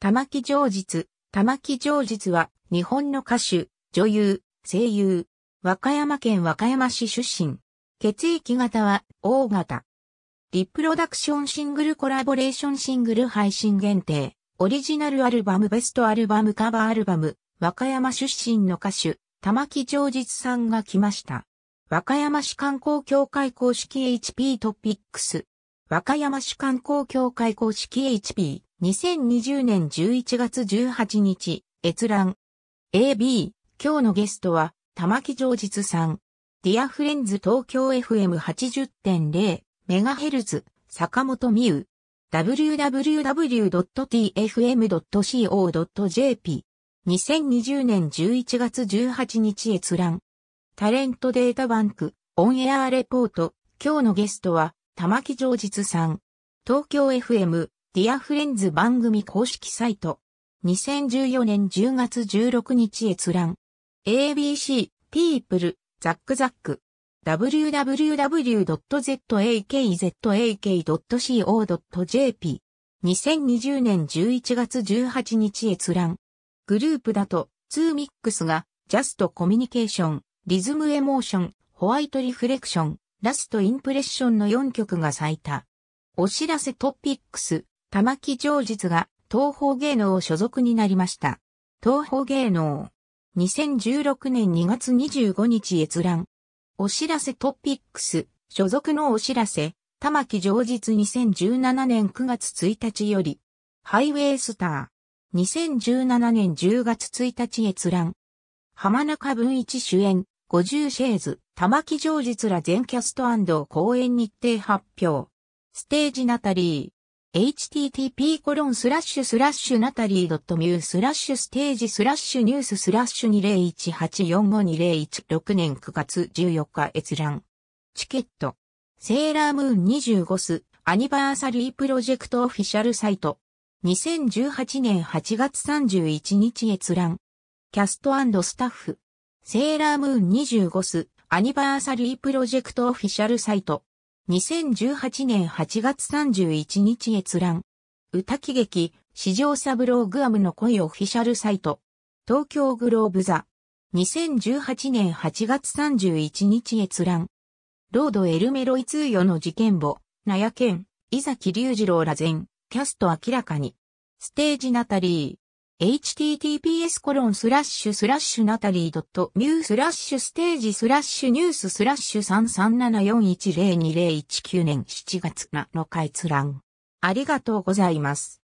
玉木上実。玉木上実は、日本の歌手、女優、声優、和歌山県和歌山市出身。血液型は、O 型。リプロダクションシングルコラボレーションシングル配信限定、オリジナルアルバムベストアルバムカバーアルバム、和歌山出身の歌手、玉木上実さんが来ました。和歌山市観光協会公式 HP トピックス。和歌山市観光協会公式 HP。2020年11月18日、閲覧。AB、今日のゲストは、玉木常実さん。ディアフレンズ東京 FM80.0、メガヘルズ、坂本美宇。www.tfm.co.jp。2020年11月18日閲覧。タレントデータバンク、オンエアレポート。今日のゲストは、玉木常実さん。東京 FM ディアフレンズ番組公式サイト。2014年10月16日閲覧。ABC、People、ザックザック。www.zakzak.co.jp。2020年11月18日閲覧。グループだと、2ミックスが、ジャストコミュニケーション、リズムエモーション、ホワイトリフレクション、ラストインプレッションの4曲が咲いたお知らせトピックス、玉木常実が東方芸能所属になりました。東方芸能。2016年2月25日閲覧。お知らせトピックス。所属のお知らせ。玉木常実2017年9月1日より。ハイウェイスター。2017年10月1日閲覧。浜中文一主演。50シェーズ。玉木常実ら全キャスト公演日程発表。ステージナタリー。http n a t a l i e .mu s t a g e n e w s 2018452016年9月14日閲覧。チケット。セーラームーン25スアニバーサリープロジェクトオフィシャルサイト。2018年8月31日閲覧。キャストスタッフ。セーラームーン25スアニバーサリープロジェクトオフィシャルサイト。2018年8月31日閲覧。歌喜劇、史上サブローグアムの恋オフィシャルサイト。東京グローブ座。2018年8月31日閲覧。ロードエルメロイ通与の事件簿、ヤケン、伊崎隆二郎ら全、キャスト明らかに。ステージナタリー。https コロンスラッシュスラッシュナタリードット n ュースラッシュステージスラッシュニューススラッシュ3374102019年7月7日閲覧。ありがとうございます。